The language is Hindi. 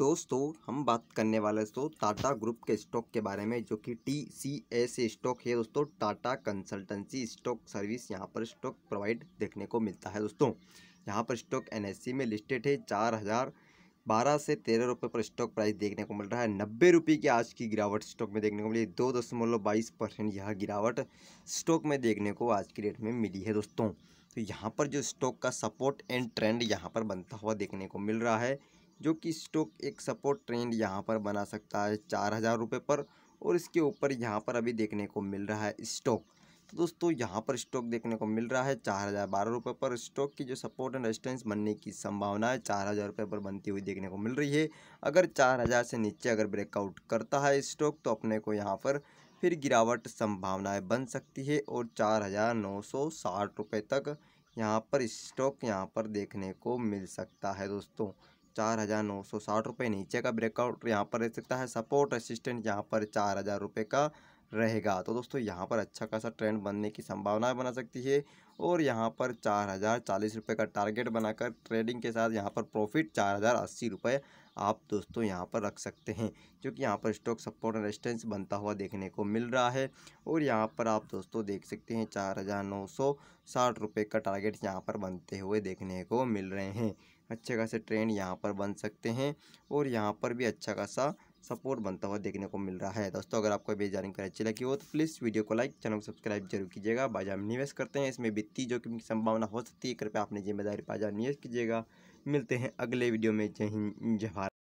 दोस्तों हम बात करने वाले दोस्तों टाटा ग्रुप के स्टॉक के बारे में जो कि टी सी एस स्टॉक है दोस्तों टाटा कंसल्टेंसी स्टॉक सर्विस यहाँ पर स्टॉक प्रोवाइड देखने को मिलता है दोस्तों यहाँ पर स्टॉक एनएससी e में लिस्टेड है चार हज़ार बारह से तेरह रुपये पर स्टॉक प्राइस देखने को मिल रहा है नब्बे रुपये की आज की गिरावट स्टॉक में देखने को मिली दो दशमलव बाईस परसेंट यह गिरावट स्टॉक में देखने को आज की डेट में मिली है दोस्तों तो यहाँ पर जो स्टॉक का सपोर्ट एंड ट्रेंड यहाँ पर बनता हुआ देखने को मिल रहा है जो कि स्टॉक एक सपोर्ट ट्रेंड यहाँ पर बना सकता है चार हज़ार रुपये पर और इसके ऊपर यहाँ पर अभी देखने को मिल रहा है स्टॉक तो दोस्तों यहाँ पर स्टॉक देखने को मिल रहा है चार हज़ार बारह रुपये पर स्टॉक की जो सपोर्ट एंड रेजिस्टेंस बनने की संभावना है चार हज़ार रुपये पर बनती हुई देखने को मिल रही है अगर चार हज़ार से नीचे अगर ब्रेकआउट करता है स्टॉक तो अपने को यहाँ पर फिर गिरावट संभावनाएँ बन सकती है और चार हज़ार नौ सौ साठ रुपये तक यहाँ पर स्टॉक यहाँ पर देखने को मिल सकता है दोस्तों चार हज़ार नौ सौ साठ रुपये नीचे का ब्रेकआउट यहाँ पर रह सकता है सपोर्ट असिस्टेंट यहाँ पर चार हज़ार रुपये का रहेगा तो दोस्तों यहाँ पर अच्छा खासा ट्रेंड बनने की संभावना बना सकती है और यहाँ पर चार हज़ार चालीस रुपये का टारगेट बनाकर ट्रेडिंग के साथ यहाँ पर प्रॉफिट चार हज़ार अस्सी रुपये आप दोस्तों यहाँ पर रख सकते हैं क्योंकि यहाँ पर स्टॉक सपोर्ट रेजिस्टेंस बनता हुआ देखने को मिल रहा है और यहाँ पर आप दोस्तों देख सकते हैं चार हज़ार नौ सौ साठ रुपये का टारगेट यहाँ पर बनते हुए देखने को मिल रहे हैं अच्छे खासे ट्रेंड यहाँ पर बन सकते हैं और यहाँ पर भी अच्छा खासा सपोर्ट बनता हुआ देखने को मिल रहा है दोस्तों अगर आपको भी जानकारी अच्छी लगी हो तो प्लीज़ वीडियो को लाइक चैनल को सब्सक्राइब जरूर कीजिएगा बाजार में निवेश करते हैं इसमें वित्तीय जोखिम की संभावना हो सकती है कृपया अपनी जिम्मेदारी बाजार निवेश कीजिएगा मिलते हैं अगले वीडियो में जय हिंद जय भारत